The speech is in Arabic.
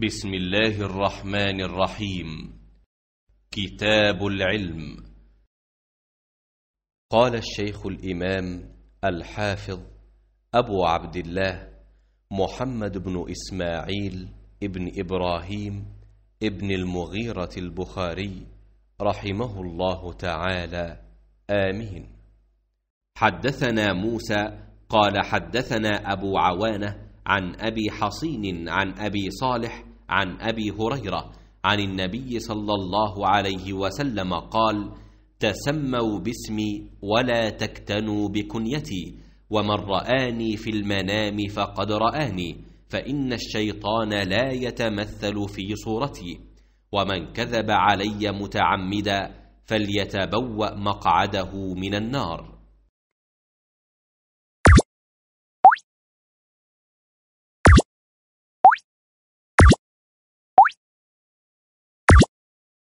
بسم الله الرحمن الرحيم كتاب العلم قال الشيخ الإمام الحافظ أبو عبد الله محمد بن إسماعيل ابن إبراهيم ابن المغيرة البخاري رحمه الله تعالى آمين حدثنا موسى قال حدثنا أبو عوانة عن أبي حصين عن أبي صالح عن أبي هريرة عن النبي صلى الله عليه وسلم قال تسموا باسمي ولا تكتنوا بكنيتي ومن رآني في المنام فقد رآني فإن الشيطان لا يتمثل في صورتي ومن كذب علي متعمدا فليتبوأ مقعده من النار